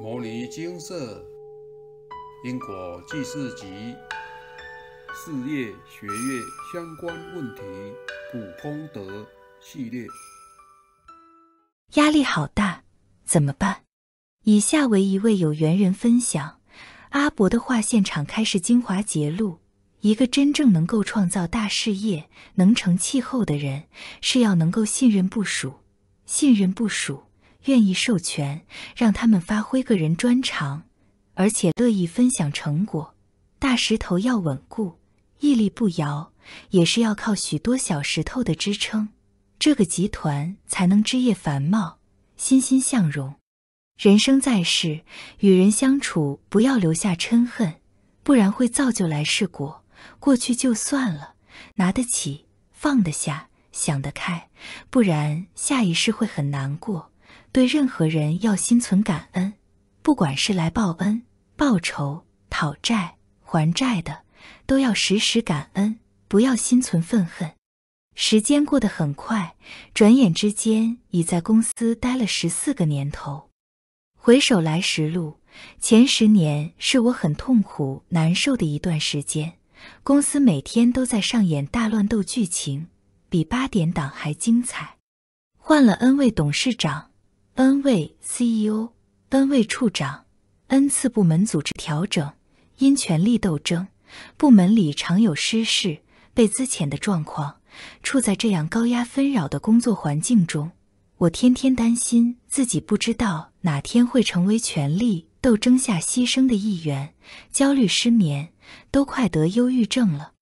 《摩尼精舍，因果纪事集》事业学业相关问题，普通德系列。压力好大，怎么办？以下为一位有缘人分享阿伯的话，现场开始精华节录：一个真正能够创造大事业、能成气候的人，是要能够信任部署，信任部署。愿意授权，让他们发挥个人专长，而且乐意分享成果。大石头要稳固，屹立不摇，也是要靠许多小石头的支撑。这个集团才能枝叶繁茂，欣欣向荣。人生在世，与人相处不要留下嗔恨，不然会造就来世果。过去就算了，拿得起，放得下，想得开，不然下一世会很难过。对任何人要心存感恩，不管是来报恩、报仇、讨债、还债的，都要时时感恩，不要心存愤恨。时间过得很快，转眼之间已在公司待了十四个年头。回首来时路，前十年是我很痛苦、难受的一段时间，公司每天都在上演大乱斗剧情，比八点档还精彩。换了 N 位董事长。N 位 CEO，N 位处长，N 次部门组织调整，因权力斗争，部门里常有失势、被资遣的状况。处在这样高压纷扰的工作环境中，我天天担心自己不知道哪天会成为权力斗争下牺牲的一员，焦虑、失眠，都快得忧郁症了。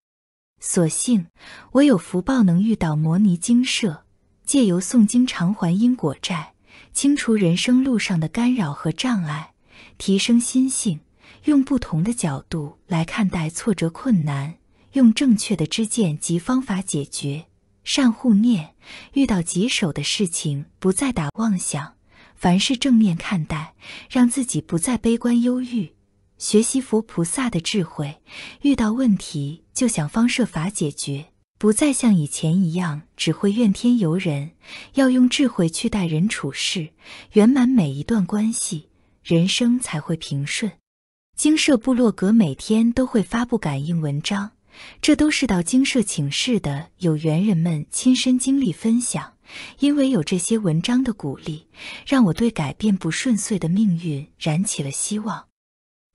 所幸我有福报，能遇到摩尼精舍，借由诵经偿还因果债。清除人生路上的干扰和障碍，提升心性，用不同的角度来看待挫折困难，用正确的知见及方法解决。善护念，遇到棘手的事情不再打妄想，凡事正面看待，让自己不再悲观忧郁。学习佛菩萨的智慧，遇到问题就想方设法解决。不再像以前一样只会怨天尤人，要用智慧去待人处事，圆满每一段关系，人生才会平顺。精舍部落格每天都会发布感应文章，这都是到精舍请示的有缘人们亲身经历分享。因为有这些文章的鼓励，让我对改变不顺遂的命运燃起了希望。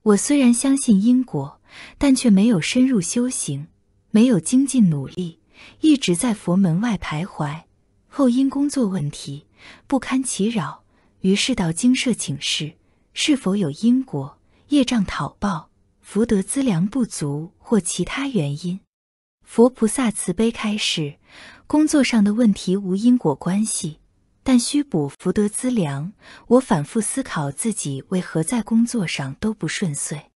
我虽然相信因果，但却没有深入修行。没有精进努力，一直在佛门外徘徊。后因工作问题不堪其扰，于是到经社请示是否有因果业障讨报、福德资粮不足或其他原因。佛菩萨慈悲开示，工作上的问题无因果关系，但需补福德资粮。我反复思考自己为何在工作上都不顺遂。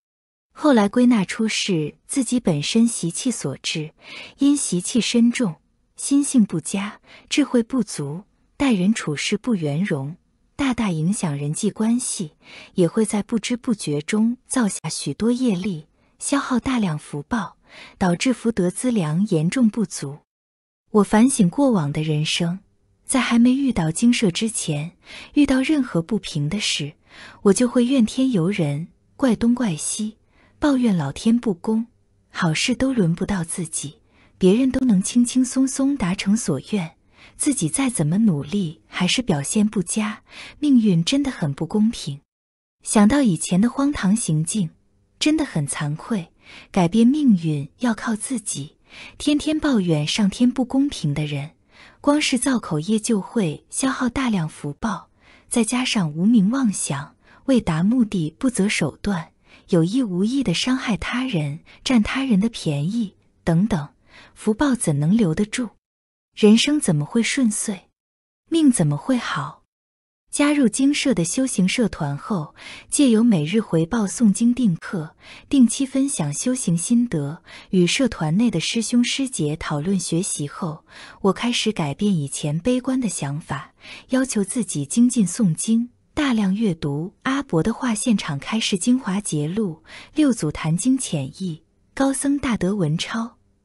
后来归纳出是自己本身习气所致，因习气深重，心性不佳，智慧不足，待人处事不圆融，大大影响人际关系，也会在不知不觉中造下许多业力，消耗大量福报，导致福德资粮严重不足。我反省过往的人生，在还没遇到精舍之前，遇到任何不平的事，我就会怨天尤人，怪东怪西。抱怨老天不公，好事都轮不到自己，别人都能轻轻松松达成所愿，自己再怎么努力还是表现不佳，命运真的很不公平。想到以前的荒唐行径，真的很惭愧。改变命运要靠自己，天天抱怨上天不公平的人，光是造口业就会消耗大量福报，再加上无名妄想，为达目的不择手段。有意无意的伤害他人，占他人的便宜，等等，福报怎能留得住？人生怎么会顺遂？命怎么会好？加入精舍的修行社团后，借由每日回报诵经定课，定期分享修行心得，与社团内的师兄师姐讨论学习后，我开始改变以前悲观的想法，要求自己精进诵经。大量阅读阿伯的画，现场开示精华节录，《六祖坛经》浅义，高僧大德文钞》，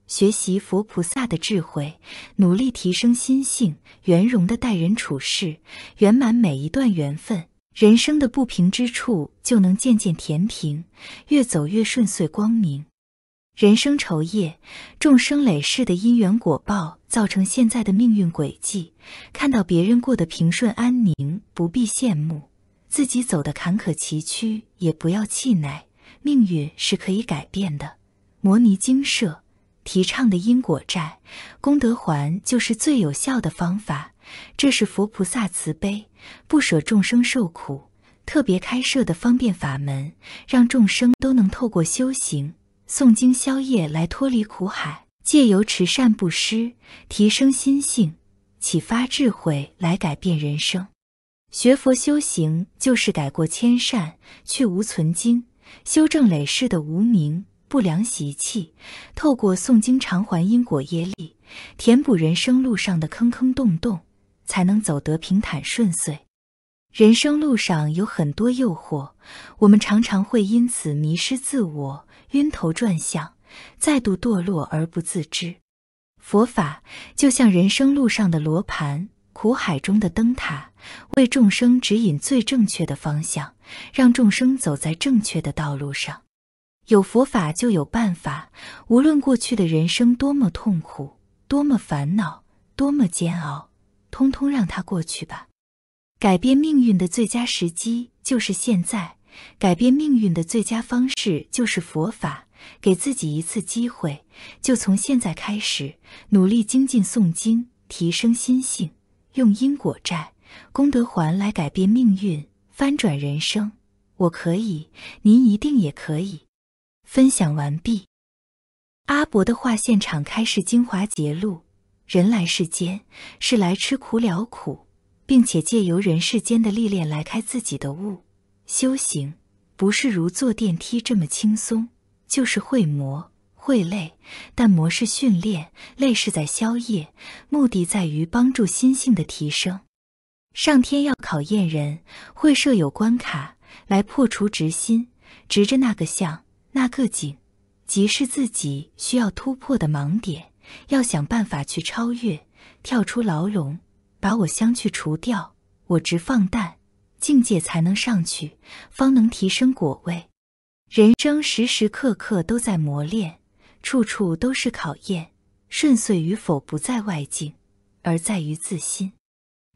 学习佛菩萨的智慧，努力提升心性，圆融的待人处事，圆满每一段缘分，人生的不平之处就能渐渐填平，越走越顺遂光明。人生愁业，众生累世的因缘果报，造成现在的命运轨迹。看到别人过得平顺安宁，不必羡慕；自己走的坎坷崎岖，也不要气馁。命运是可以改变的。摩尼精舍提倡的因果债、功德还，就是最有效的方法。这是佛菩萨慈悲不舍众生受苦，特别开设的方便法门，让众生都能透过修行。诵经消业，来脱离苦海；借由持善布施，提升心性，启发智慧，来改变人生。学佛修行，就是改过迁善，去无存经，修正累世的无名不良习气。透过诵经偿还因果业力，填补人生路上的坑坑洞洞，才能走得平坦顺遂。人生路上有很多诱惑，我们常常会因此迷失自我。晕头转向，再度堕落而不自知。佛法就像人生路上的罗盘，苦海中的灯塔，为众生指引最正确的方向，让众生走在正确的道路上。有佛法就有办法，无论过去的人生多么痛苦、多么烦恼、多么煎熬，通通让它过去吧。改变命运的最佳时机就是现在。改变命运的最佳方式就是佛法。给自己一次机会，就从现在开始努力精进诵经，提升心性，用因果债、功德还来改变命运，翻转人生。我可以，您一定也可以。分享完毕。阿伯的话现场开示精华节录：人来世间是来吃苦了苦，并且借由人世间的历练来开自己的悟。修行不是如坐电梯这么轻松，就是会磨会累。但磨是训练，累是在宵夜，目的在于帮助心性的提升。上天要考验人，会设有关卡来破除执心，执着那个相那个景，即是自己需要突破的盲点，要想办法去超越，跳出牢笼，把我相去除掉，我执放淡。境界才能上去，方能提升果位。人生时时刻刻都在磨练，处处都是考验。顺遂与否不在外境，而在于自心。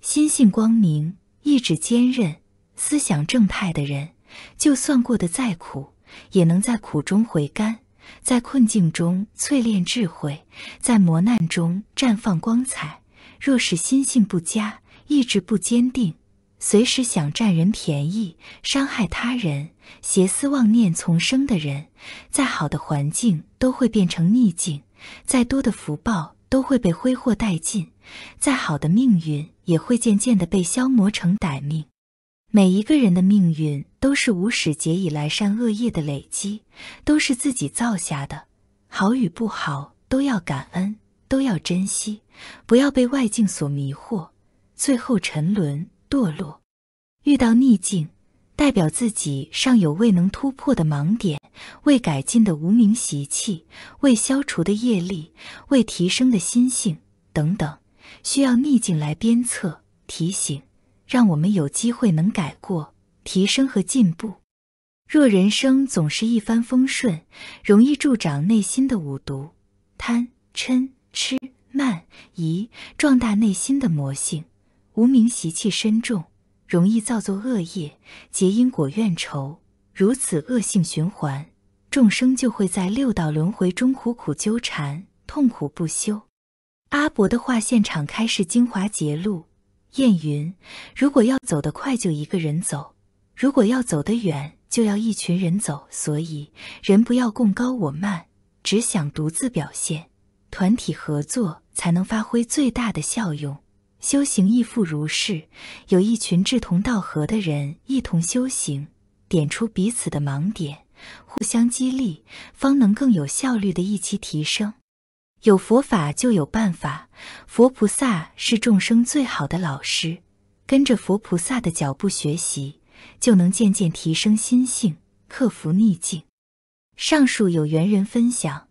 心性光明，意志坚韧，思想正派的人，就算过得再苦，也能在苦中回甘，在困境中淬炼智慧，在磨难中绽放光彩。若是心性不佳，意志不坚定，随时想占人便宜、伤害他人、邪思妄念丛生的人，再好的环境都会变成逆境，再多的福报都会被挥霍殆尽，再好的命运也会渐渐的被消磨成歹命。每一个人的命运都是无始劫以来善恶业的累积，都是自己造下的。好与不好都要感恩，都要珍惜，不要被外境所迷惑，最后沉沦。堕落，遇到逆境，代表自己尚有未能突破的盲点、未改进的无名习气、未消除的业力、未提升的心性等等，需要逆境来鞭策、提醒，让我们有机会能改过、提升和进步。若人生总是一帆风顺，容易助长内心的五毒——贪、嗔、痴、慢、疑，壮大内心的魔性。无名习气深重，容易造作恶业，结因果怨仇。如此恶性循环，众生就会在六道轮回中苦苦纠缠，痛苦不休。阿伯的话现场开示精华结录：燕云，如果要走得快，就一个人走；如果要走得远，就要一群人走。所以，人不要共高我慢，只想独自表现，团体合作才能发挥最大的效用。修行亦复如是，有一群志同道合的人一同修行，点出彼此的盲点，互相激励，方能更有效率的一起提升。有佛法就有办法，佛菩萨是众生最好的老师，跟着佛菩萨的脚步学习，就能渐渐提升心性，克服逆境。上述有缘人分享。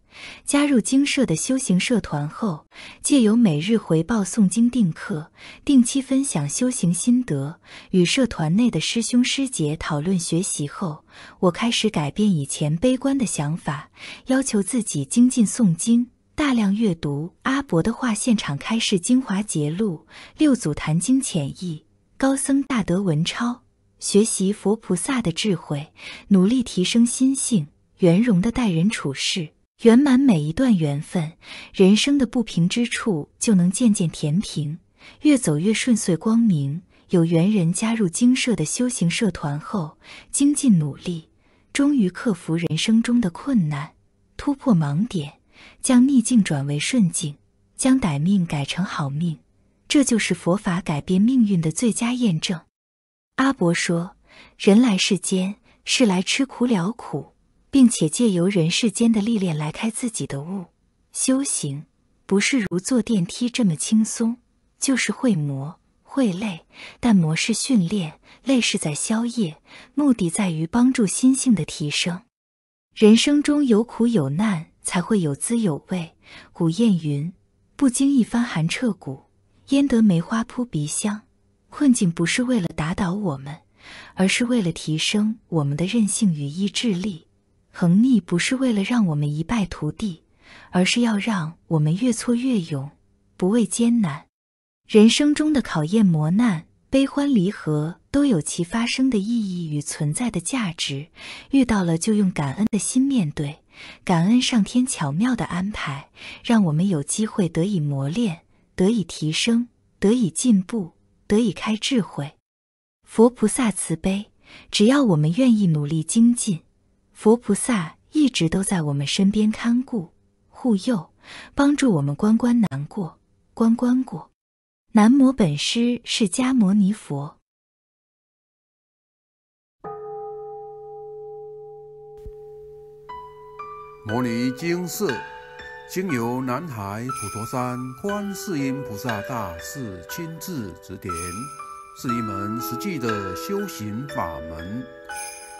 加入精舍的修行社团后，借由每日回报诵经定课，定期分享修行心得，与社团内的师兄师姐讨论学习后，我开始改变以前悲观的想法，要求自己精进诵经，大量阅读阿伯的话，现场开示精华节录、六祖坛经浅义、高僧大德文钞》，学习佛菩萨的智慧，努力提升心性，圆融的待人处事。圆满每一段缘分，人生的不平之处就能渐渐填平，越走越顺遂光明。有缘人加入精舍的修行社团后，精进努力，终于克服人生中的困难，突破盲点，将逆境转为顺境，将歹命改成好命。这就是佛法改变命运的最佳验证。阿伯说：“人来世间是来吃苦了苦。”并且借由人世间的历练来开自己的悟。修行不是如坐电梯这么轻松，就是会磨会累。但磨是训练，累是在消业，目的在于帮助心性的提升。人生中有苦有难，才会有滋有味。古谚云：“不经一番寒彻骨，焉得梅花扑鼻香？”困境不是为了打倒我们，而是为了提升我们的韧性与意志力。横逆不是为了让我们一败涂地，而是要让我们越挫越勇，不畏艰难。人生中的考验、磨难、悲欢离合，都有其发生的意义与存在的价值。遇到了，就用感恩的心面对，感恩上天巧妙的安排，让我们有机会得以磨练、得以提升、得以进步、得以开智慧。佛菩萨慈悲，只要我们愿意努力精进。佛菩萨一直都在我们身边看顾、护佑、帮助我们关关难过关关过。南无本师释迦牟尼佛。《摩尼经》是经由南海普陀山观世音菩萨大士亲自指点，是一门实际的修行法门。